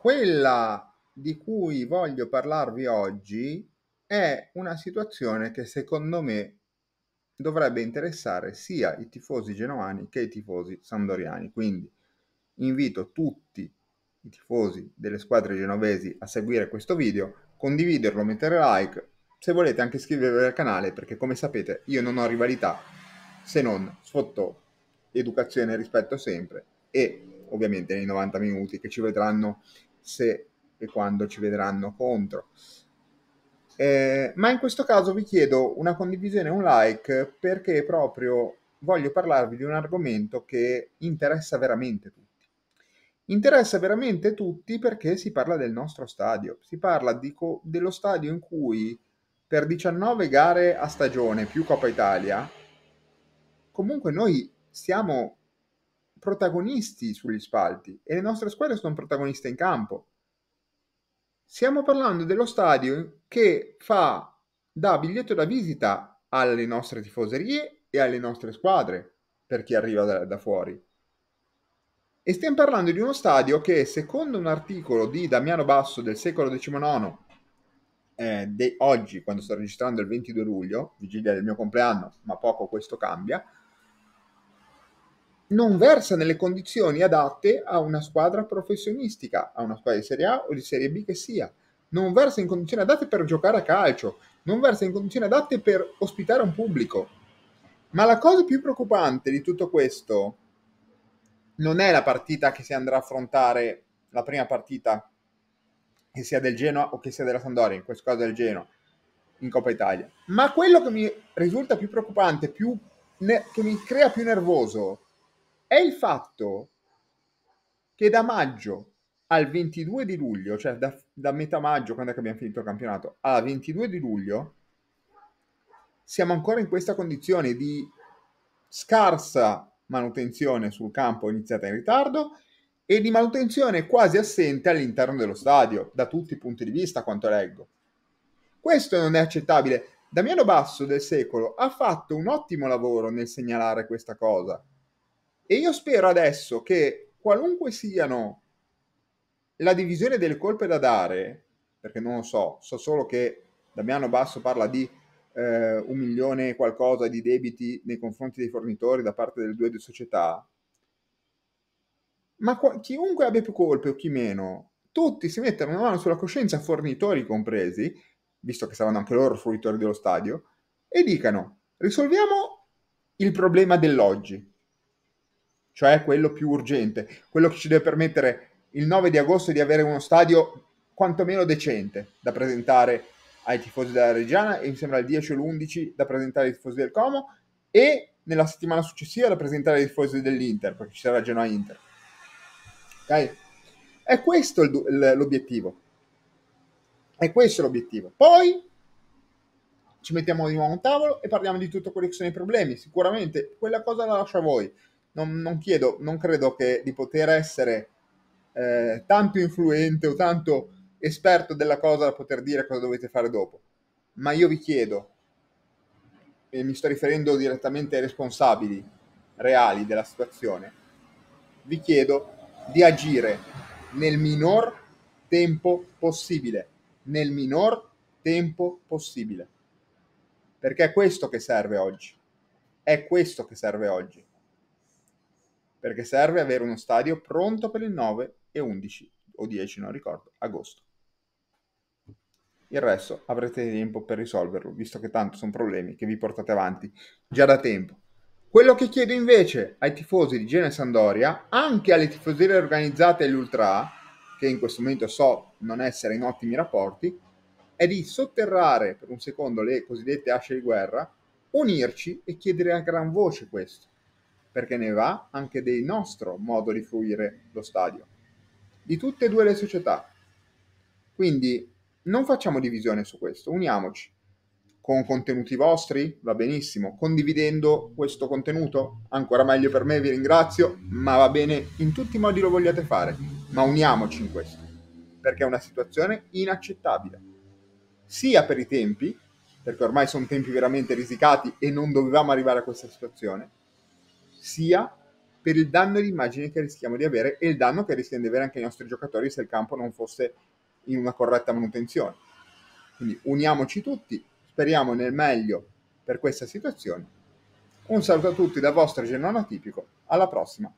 Quella di cui voglio parlarvi oggi è una situazione che secondo me dovrebbe interessare sia i tifosi genovani che i tifosi sandoriani. Quindi invito tutti i tifosi delle squadre genovesi a seguire questo video, condividerlo, mettere like, se volete anche iscrivervi al canale perché come sapete io non ho rivalità se non sotto educazione e rispetto sempre e ovviamente nei 90 minuti che ci vedranno se e quando ci vedranno contro. Eh, ma in questo caso vi chiedo una condivisione, un like, perché proprio voglio parlarvi di un argomento che interessa veramente tutti. Interessa veramente tutti perché si parla del nostro stadio, si parla di co- dello stadio in cui per 19 gare a stagione più Coppa Italia, comunque noi siamo protagonisti sugli spalti e le nostre squadre sono protagoniste in campo. Stiamo parlando dello stadio che fa da biglietto da visita alle nostre tifoserie e alle nostre squadre per chi arriva da, da fuori. E stiamo parlando di uno stadio che, secondo un articolo di Damiano Basso del secolo XIX, eh, de- oggi, quando sto registrando il 22 luglio, vigilia del mio compleanno, ma poco questo cambia, non versa nelle condizioni adatte a una squadra professionistica, a una squadra di Serie A o di Serie B che sia. Non versa in condizioni adatte per giocare a calcio, non versa in condizioni adatte per ospitare un pubblico. Ma la cosa più preoccupante di tutto questo non è la partita che si andrà a affrontare, la prima partita che sia del Genoa o che sia della Sandoria, in questo caso del Genoa, in Coppa Italia. Ma quello che mi risulta più preoccupante, più ne- che mi crea più nervoso, è il fatto che da maggio al 22 di luglio, cioè da, da metà maggio, quando abbiamo finito il campionato, al 22 di luglio, siamo ancora in questa condizione di scarsa manutenzione sul campo iniziata in ritardo e di manutenzione quasi assente all'interno dello stadio, da tutti i punti di vista, quanto leggo. Questo non è accettabile. Damiano Basso del secolo ha fatto un ottimo lavoro nel segnalare questa cosa. E io spero adesso che qualunque siano la divisione delle colpe da dare, perché non lo so, so solo che Damiano Basso parla di eh, un milione e qualcosa di debiti nei confronti dei fornitori da parte delle due società, ma qu- chiunque abbia più colpe o chi meno, tutti si mettono una mano sulla coscienza, fornitori compresi, visto che saranno anche loro fruitori dello stadio, e dicano risolviamo il problema dell'oggi cioè quello più urgente, quello che ci deve permettere il 9 di agosto di avere uno stadio quantomeno decente da presentare ai tifosi della Reggiana e mi sembra il 10 o l'11 da presentare ai tifosi del Como e nella settimana successiva da presentare ai tifosi dell'Inter, perché ci sarà Genoa-Inter. Ok? È questo il, l'obiettivo. È questo l'obiettivo. Poi ci mettiamo di nuovo a un tavolo e parliamo di tutto quello che sono i problemi. Sicuramente quella cosa la lascio a voi non, non, chiedo, non credo che di poter essere eh, tanto influente o tanto esperto della cosa da poter dire cosa dovete fare dopo. Ma io vi chiedo, e mi sto riferendo direttamente ai responsabili reali della situazione, vi chiedo di agire nel minor tempo possibile, nel minor tempo possibile. Perché è questo che serve oggi. È questo che serve oggi perché serve avere uno stadio pronto per il 9 e 11 o 10, non ricordo, agosto. Il resto avrete tempo per risolverlo, visto che tanto sono problemi che vi portate avanti già da tempo. Quello che chiedo invece ai tifosi di Gene Sandoria, anche alle tifoserie organizzate e l'Ultra, che in questo momento so non essere in ottimi rapporti, è di sotterrare per un secondo le cosiddette asce di guerra, unirci e chiedere a gran voce questo perché ne va anche del nostro modo di fruire lo stadio, di tutte e due le società. Quindi non facciamo divisione su questo, uniamoci. Con contenuti vostri va benissimo, condividendo questo contenuto ancora meglio per me, vi ringrazio, ma va bene in tutti i modi lo vogliate fare, ma uniamoci in questo, perché è una situazione inaccettabile, sia per i tempi, perché ormai sono tempi veramente risicati e non dovevamo arrivare a questa situazione, sia per il danno di immagine che rischiamo di avere e il danno che rischiano di avere anche i nostri giocatori se il campo non fosse in una corretta manutenzione. Quindi uniamoci tutti, speriamo nel meglio per questa situazione. Un saluto a tutti da vostro Genona Tipico, alla prossima!